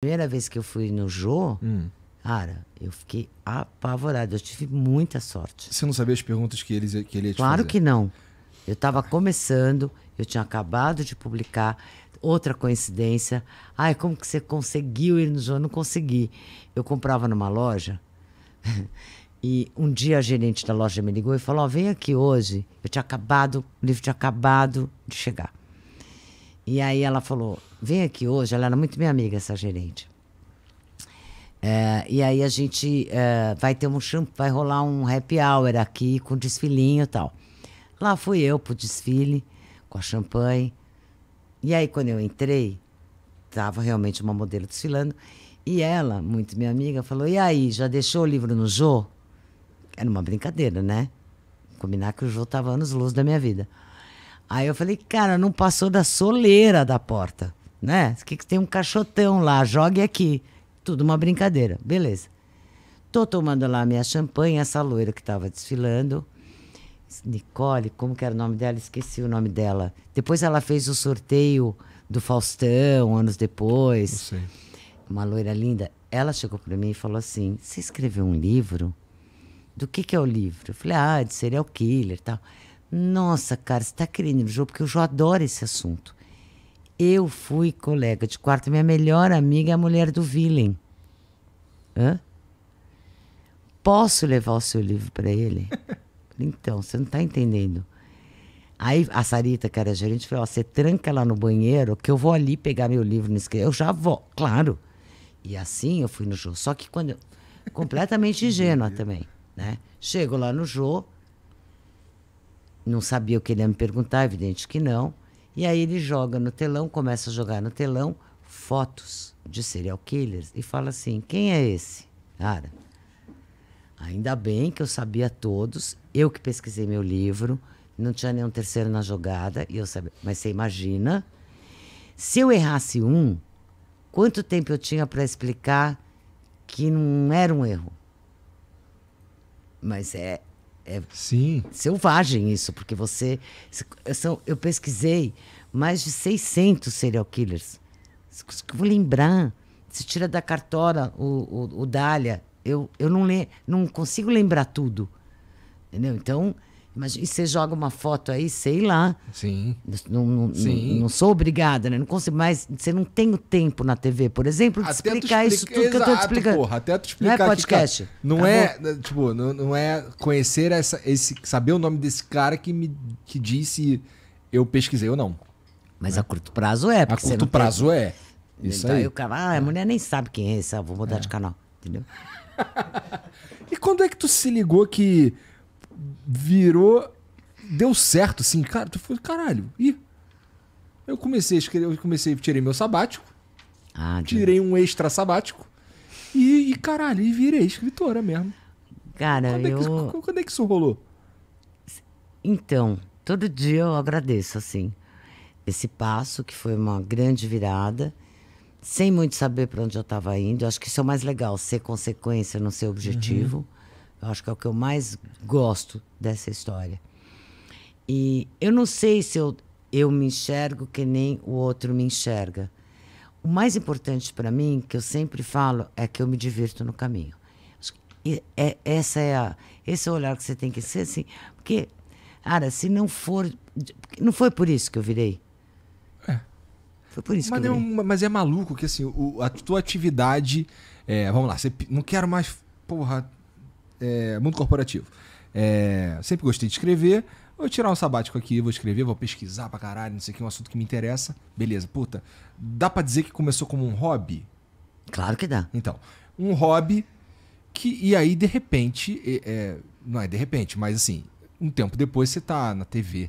Primeira vez que eu fui no Jô, hum. cara, eu fiquei apavorado. Eu tive muita sorte. Você não sabia as perguntas que ele, que ele ia te Claro fazer. que não. Eu estava começando, eu tinha acabado de publicar. Outra coincidência. Ai, como que você conseguiu ir no Jô? Eu não consegui. Eu comprava numa loja e um dia a gerente da loja me ligou e falou: oh, vem aqui hoje. Eu tinha acabado, o livro tinha acabado de chegar. E aí ela falou: vem aqui hoje. Ela era muito minha amiga, essa gerente. É, e aí a gente é, vai ter um vai rolar um happy hour aqui com desfilinho e tal. Lá fui eu pro desfile com a champanhe. E aí quando eu entrei, tava realmente uma modelo desfilando. E ela, muito minha amiga, falou: E aí, já deixou o livro no Jô? Era uma brincadeira, né? Combinar que o Jô tava anos luz da minha vida. Aí eu falei, cara, não passou da soleira da porta, né? Que, que tem um cachotão lá, jogue aqui. Tudo uma brincadeira, beleza. Tô tomando lá minha champanhe, essa loira que tava desfilando. Nicole, como que era o nome dela? Esqueci o nome dela. Depois ela fez o sorteio do Faustão, anos depois. sei. Uma loira linda. Ela chegou para mim e falou assim: Você escreveu um livro? Do que, que é o livro? Eu falei: Ah, de serial killer e tal. Nossa, cara, você está querendo me porque eu já adoro esse assunto. Eu fui colega de quarto, minha melhor amiga é a mulher do Willem. Hã? Posso levar o seu livro para ele? então, você não está entendendo. Aí a Sarita, que era gerente, falou: você tranca lá no banheiro que eu vou ali pegar meu livro no escritório. Eu já vou, claro. E assim eu fui no Jô. Só que quando. Eu... Completamente ingênua também, né? Chego lá no Jô. Não sabia o que ele ia me perguntar, evidente que não. E aí ele joga no telão, começa a jogar no telão fotos de serial killers e fala assim: quem é esse? Cara, ainda bem que eu sabia todos, eu que pesquisei meu livro, não tinha nenhum terceiro na jogada, e eu sabia. Mas você imagina, se eu errasse um, quanto tempo eu tinha para explicar que não era um erro? Mas é, é Sim. selvagem isso, porque você. São, eu pesquisei mais de 600 serial killers. Vou lembrar. Se tira da cartola o, o, o Dália. Eu, eu não, le, não consigo lembrar tudo. Entendeu? Então, mas e você joga uma foto aí, sei lá. Sim. Não, não, Sim. não, não sou obrigada, né? Não consigo mais. Você não tem o tempo na TV, por exemplo, de explicar explica, isso tudo exato, que eu tô te explicando. Porra, até tu explicar. Não é podcast. Que, não Acabou. é, né, tipo, não, não é conhecer essa, esse. saber o nome desse cara que me que disse eu pesquisei ou não. Mas né? a curto prazo é, porque A curto prazo tem... é. Isso então, aí. o cara, ah, a mulher nem sabe quem é esse, vou mudar é. de canal, entendeu? e quando é que tu se ligou que virou. Deu certo, assim, cara. Tu foi, caralho, ih. Eu comecei a escrever, eu comecei, tirei meu sabático. Ah, tirei um extra sabático. E, e, caralho, e virei escritora mesmo. Cara, quando eu. É que, quando é que isso rolou? Então, todo dia eu agradeço, assim, esse passo, que foi uma grande virada, sem muito saber para onde eu estava indo. acho que isso é o mais legal, ser consequência no seu objetivo. Uhum. Eu acho que é o que eu mais gosto dessa história. E eu não sei se eu, eu me enxergo que nem o outro me enxerga. O mais importante para mim, que eu sempre falo, é que eu me divirto no caminho. E é, essa é a, esse é o olhar que você tem que ser, assim, porque, cara, se não for. Não foi por isso que eu virei. É. Foi por isso mas que eu é virei. É, mas é maluco que, assim, o, a tua atividade. É, vamos lá, você, não quero mais. Porra, é, mundo corporativo. É, sempre gostei de escrever. Vou tirar um sabático aqui, vou escrever, vou pesquisar pra caralho, não sei o que, um assunto que me interessa. Beleza, puta. Dá pra dizer que começou como um hobby? Claro que dá. Então, um hobby que. E aí, de repente. É, é não é de repente, mas assim, um tempo depois você tá na TV,